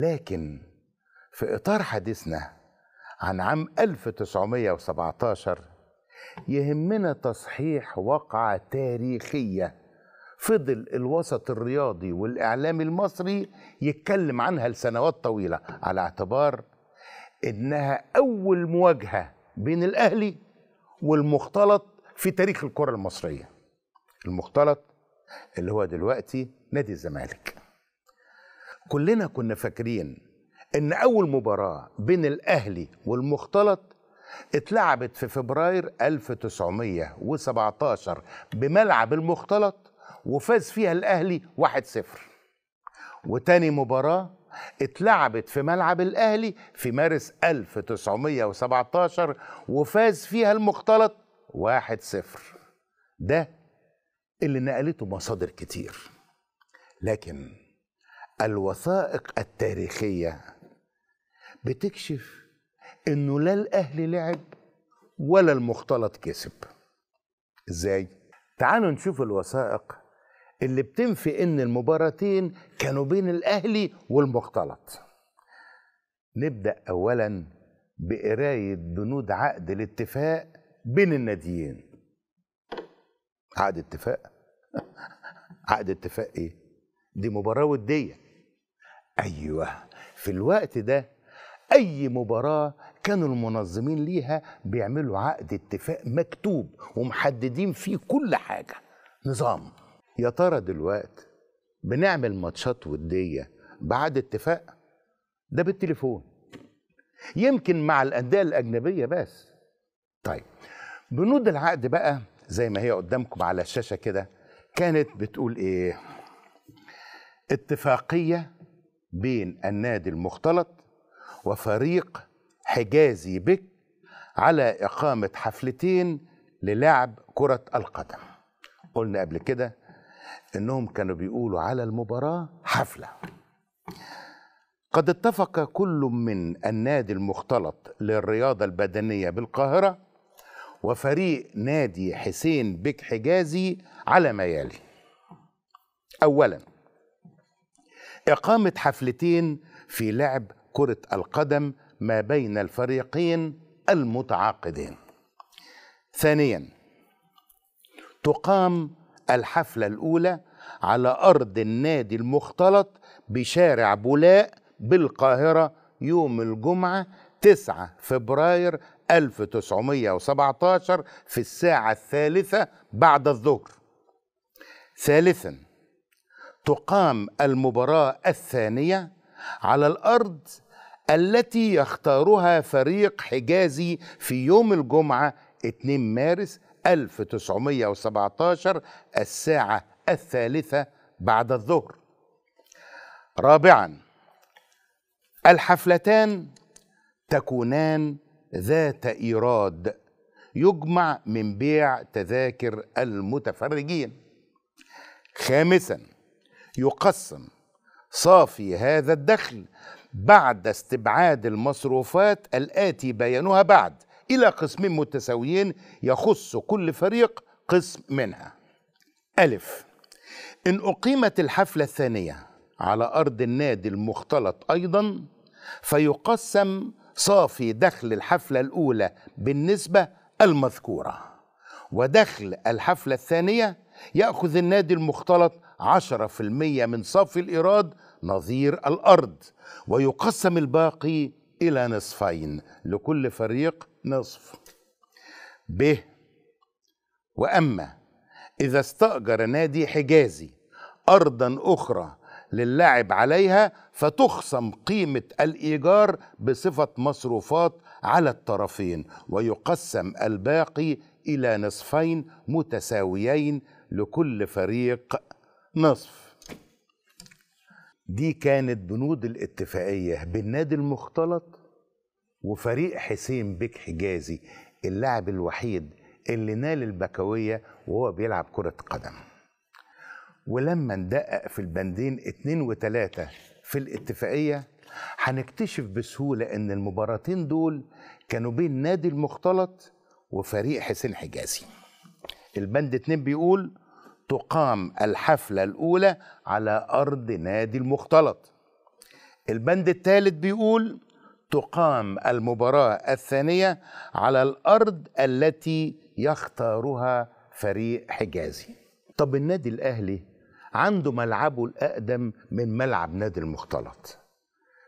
لكن في إطار حديثنا عن عام 1917 يهمنا تصحيح واقعة تاريخية فضل الوسط الرياضي والإعلام المصري يتكلم عنها لسنوات طويلة على اعتبار إنها أول مواجهة بين الأهلي والمختلط في تاريخ الكرة المصرية المختلط اللي هو دلوقتي نادي الزمالك كلنا كنا فاكرين ان اول مباراه بين الاهلي والمختلط اتلعبت في فبراير 1917 بملعب المختلط وفاز فيها الاهلي 1-0 وتاني مباراه اتلعبت في ملعب الاهلي في مارس 1917 وفاز فيها المختلط 1-0 ده اللي نقلته مصادر كتير لكن الوثائق التاريخية بتكشف انه لا الاهلي لعب ولا المختلط كسب ازاي تعالوا نشوف الوثائق اللي بتنفي ان المباراتين كانوا بين الاهلي والمختلط نبدا اولا بقرايه بنود عقد الاتفاق بين الناديين عقد اتفاق عقد اتفاق ايه دي مباراه وديه ايوه في الوقت ده اي مباراه كانوا المنظمين ليها بيعملوا عقد اتفاق مكتوب ومحددين فيه كل حاجه نظام يا ترى دلوقتي بنعمل ماتشات وديه بعد اتفاق ده بالتليفون يمكن مع الانديه الاجنبيه بس طيب بنود العقد بقى زي ما هي قدامكم على الشاشه كده كانت بتقول ايه اتفاقيه بين النادي المختلط وفريق حجازي بك على إقامة حفلتين للعب كرة القدم قلنا قبل كده إنهم كانوا بيقولوا على المباراة حفلة قد اتفق كل من النادي المختلط للرياضة البدنية بالقاهرة وفريق نادي حسين بك حجازي على ما يلي أولاً إقامة حفلتين في لعب كرة القدم ما بين الفريقين المتعاقدين. ثانيا تقام الحفلة الأولى على أرض النادي المختلط بشارع بولاء بالقاهرة يوم الجمعة 9 فبراير 1917 في الساعة الثالثة بعد الظهر ثالثا تقام المباراة الثانية على الأرض التي يختارها فريق حجازي في يوم الجمعة 2 مارس 1917 الساعة الثالثة بعد الظهر. رابعا الحفلتان تكونان ذات إيراد يجمع من بيع تذاكر المتفرجين. خامساً يقسم صافي هذا الدخل بعد استبعاد المصروفات الآتي بيانها بعد إلى قسمين متساويين يخص كل فريق قسم منها ألف إن أقيمت الحفلة الثانية على أرض النادي المختلط أيضا فيقسم صافي دخل الحفلة الأولى بالنسبة المذكورة ودخل الحفلة الثانية يأخذ النادي المختلط 10% من صافي الإيراد نظير الأرض ويقسم الباقي إلى نصفين لكل فريق نصف ب وأما إذا استأجر نادي حجازي أرضا أخرى للعب عليها فتخصم قيمة الإيجار بصفة مصروفات على الطرفين ويقسم الباقي إلى نصفين متساويين لكل فريق نصف دي كانت بنود الاتفاقية بالنادي المختلط وفريق حسين بك حجازي اللاعب الوحيد اللي نال البكوية وهو بيلعب كرة قدم ولما ندقق في البندين اتنين وتلاتة في الاتفاقية هنكتشف بسهولة ان المباراتين دول كانوا بين نادي المختلط وفريق حسين حجازي البند اتنين بيقول تقام الحفلة الأولى على أرض نادي المختلط البند الثالث بيقول تقام المباراة الثانية على الأرض التي يختارها فريق حجازي طب النادي الأهلي عنده ملعبه الأقدم من ملعب نادي المختلط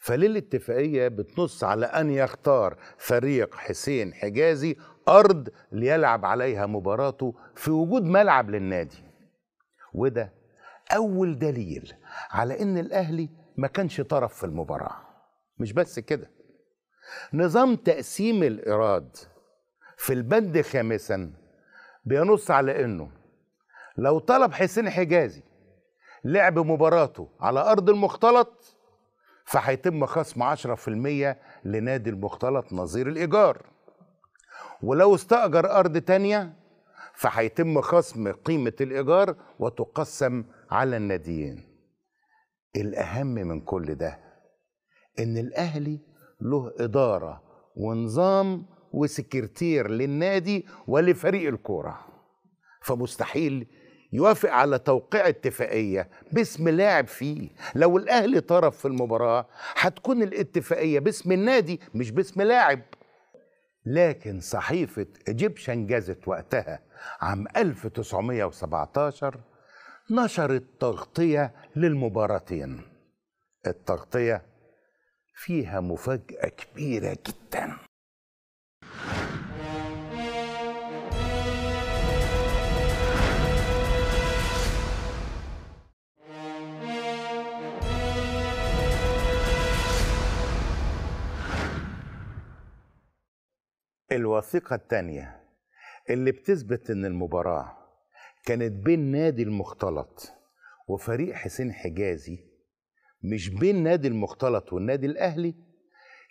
فليه الاتفاقية بتنص على أن يختار فريق حسين حجازي أرض ليلعب عليها مباراته في وجود ملعب للنادي وده أول دليل على إن الأهلي ما كانش طرف في المباراة مش بس كده نظام تقسيم الإيراد في البند خامسا بينص على إنه لو طلب حسين حجازي لعب مباراته على أرض المختلط فهيتم خصم 10% لنادي المختلط نظير الإيجار ولو استأجر أرض تانية فهيتم خصم قيمة الإيجار وتقسم على الناديين الأهم من كل ده إن الأهلي له إدارة ونظام وسكرتير للنادي ولفريق الكورة فمستحيل يوافق على توقيع اتفاقية باسم لاعب فيه لو الأهلي طرف في المباراة هتكون الاتفاقية باسم النادي مش باسم لاعب لكن صحيفة إيجيبشن جازت وقتها عام 1917 نشرت تغطية للمباراتين التغطية فيها مفاجأة كبيرة جدا الوثيقة الثانية اللي بتثبت ان المباراة كانت بين نادي المختلط وفريق حسين حجازي مش بين نادي المختلط والنادي الاهلي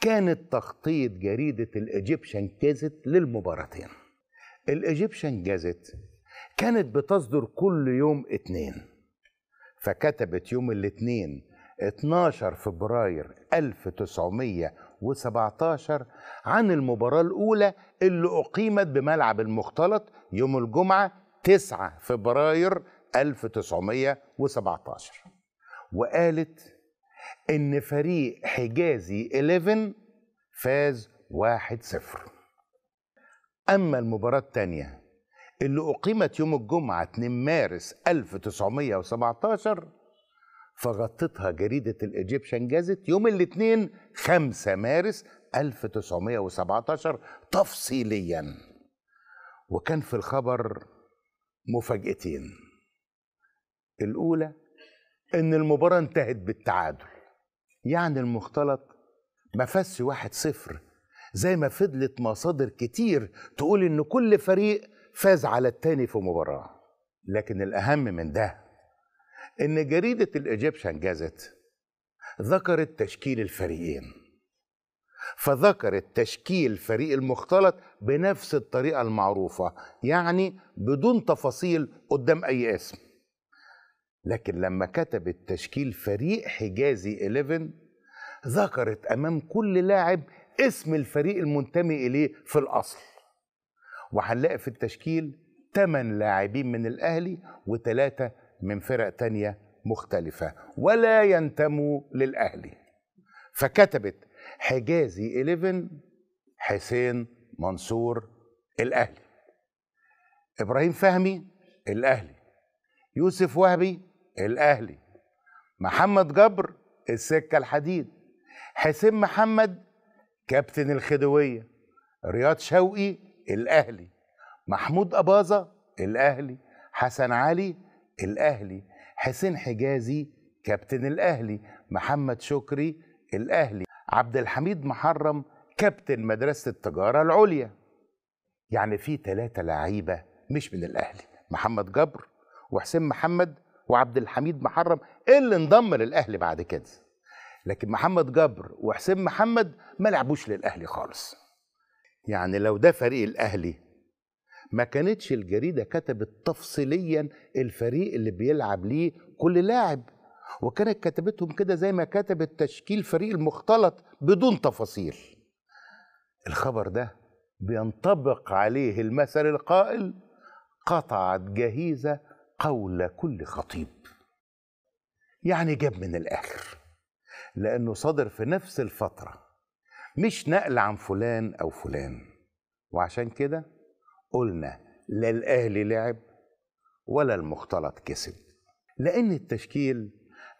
كانت تغطية جريدة الايجيبشن جازت للمباراتين الايجيبشن جازت كانت بتصدر كل يوم اتنين فكتبت يوم الاثنين 12 فبراير 1900 2017 عن المباراة الأولى اللي أقيمت بملعب المختلط يوم الجمعة 9 فبراير 1917 وقالت إن فريق حجازي 11 فاز 1-0 أما المباراة الثانية اللي أقيمت يوم الجمعة 2 مارس 1917 فغطتها جريدة الإيجيبشن جازت يوم الاثنين 5 مارس 1917 تفصيليا وكان في الخبر مفاجأتين الأولى إن المباراة انتهت بالتعادل يعني المختلط ما فاز واحد صفر زي ما فضلت مصادر كتير تقول إن كل فريق فاز على التاني في مباراة لكن الأهم من ده ان جريده الايجيبشن جازت ذكرت تشكيل الفريقين فذكرت تشكيل فريق المختلط بنفس الطريقه المعروفه يعني بدون تفاصيل قدام اي اسم لكن لما كتبت تشكيل فريق حجازي 11 ذكرت امام كل لاعب اسم الفريق المنتمي اليه في الاصل وهنلاقي في التشكيل 8 لاعبين من الاهلي وثلاثه من فرق تانية مختلفة ولا ينتموا للأهلي فكتبت حجازي 11 حسين منصور الأهلي إبراهيم فهمي الأهلي يوسف وهبي الأهلي محمد جبر السكة الحديد حسين محمد كابتن الخدوية رياض شوقي الأهلي محمود أباظة الأهلي حسن علي الاهلي حسين حجازي كابتن الاهلي محمد شكري الاهلي عبد الحميد محرم كابتن مدرسه التجاره العليا يعني في ثلاثه لعيبه مش من الاهلي محمد جبر وحسين محمد وعبد الحميد محرم اللي انضم للاهلي بعد كده لكن محمد جبر وحسين محمد ما لعبوش للاهلي خالص يعني لو ده فريق الاهلي ما كانتش الجريدة كتبت تفصيليا الفريق اللي بيلعب ليه كل لاعب وكانت كتبتهم كده زي ما كتبت تشكيل فريق المختلط بدون تفاصيل الخبر ده بينطبق عليه المثل القائل قطعت جهيزة قول كل خطيب يعني جاب من الآخر لأنه صدر في نفس الفترة مش نقل عن فلان أو فلان وعشان كده قلنا لا الاهلي لعب ولا المختلط كسب لان التشكيل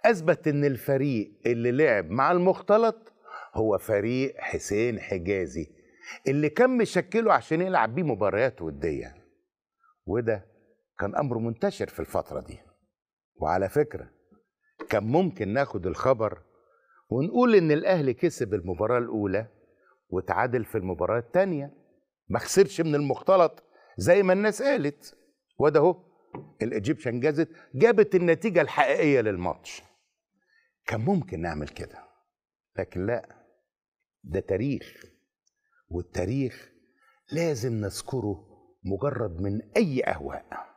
اثبت ان الفريق اللي لعب مع المختلط هو فريق حسين حجازي اللي كان مشكله عشان يلعب بيه مباريات وديه وده كان امر منتشر في الفتره دي وعلى فكره كان ممكن ناخد الخبر ونقول ان الاهلي كسب المباراه الاولى وتعادل في المباراه الثانيه ما خسرش من المختلط زي ما الناس قالت وده هو الايجيبشن جازت جابت النتيجه الحقيقيه للماتش كان ممكن نعمل كده لكن لا ده تاريخ والتاريخ لازم نذكره مجرد من اي اهواء